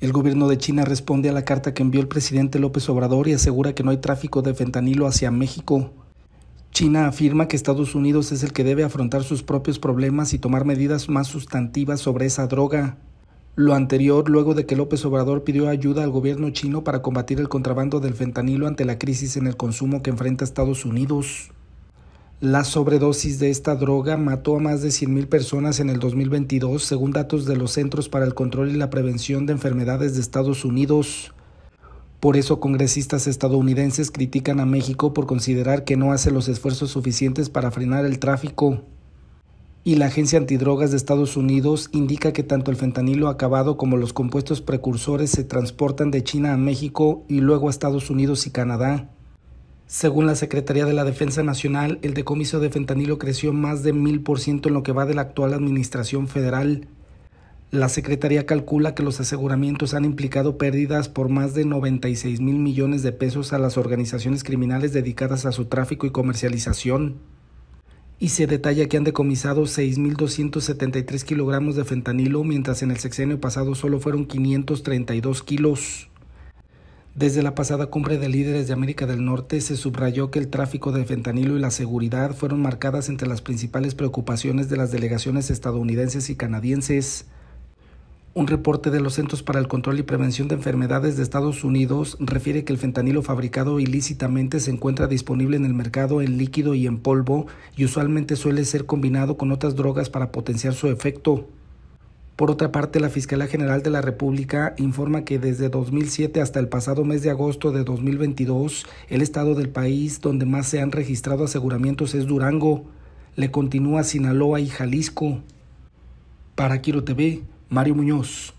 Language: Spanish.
El gobierno de China responde a la carta que envió el presidente López Obrador y asegura que no hay tráfico de fentanilo hacia México. China afirma que Estados Unidos es el que debe afrontar sus propios problemas y tomar medidas más sustantivas sobre esa droga. Lo anterior luego de que López Obrador pidió ayuda al gobierno chino para combatir el contrabando del fentanilo ante la crisis en el consumo que enfrenta Estados Unidos. La sobredosis de esta droga mató a más de 100.000 personas en el 2022, según datos de los Centros para el Control y la Prevención de Enfermedades de Estados Unidos. Por eso congresistas estadounidenses critican a México por considerar que no hace los esfuerzos suficientes para frenar el tráfico. Y la Agencia Antidrogas de Estados Unidos indica que tanto el fentanilo acabado como los compuestos precursores se transportan de China a México y luego a Estados Unidos y Canadá. Según la Secretaría de la Defensa Nacional, el decomiso de fentanilo creció más de mil por ciento en lo que va de la actual administración federal. La Secretaría calcula que los aseguramientos han implicado pérdidas por más de 96 mil millones de pesos a las organizaciones criminales dedicadas a su tráfico y comercialización. Y se detalla que han decomisado 6.273 kilogramos de fentanilo, mientras en el sexenio pasado solo fueron 532 kilos. Desde la pasada cumbre de líderes de América del Norte se subrayó que el tráfico de fentanilo y la seguridad fueron marcadas entre las principales preocupaciones de las delegaciones estadounidenses y canadienses. Un reporte de los Centros para el Control y Prevención de Enfermedades de Estados Unidos refiere que el fentanilo fabricado ilícitamente se encuentra disponible en el mercado en líquido y en polvo y usualmente suele ser combinado con otras drogas para potenciar su efecto. Por otra parte, la Fiscalía General de la República informa que desde 2007 hasta el pasado mes de agosto de 2022, el estado del país donde más se han registrado aseguramientos es Durango. Le continúa Sinaloa y Jalisco. Para Quiro TV, Mario Muñoz.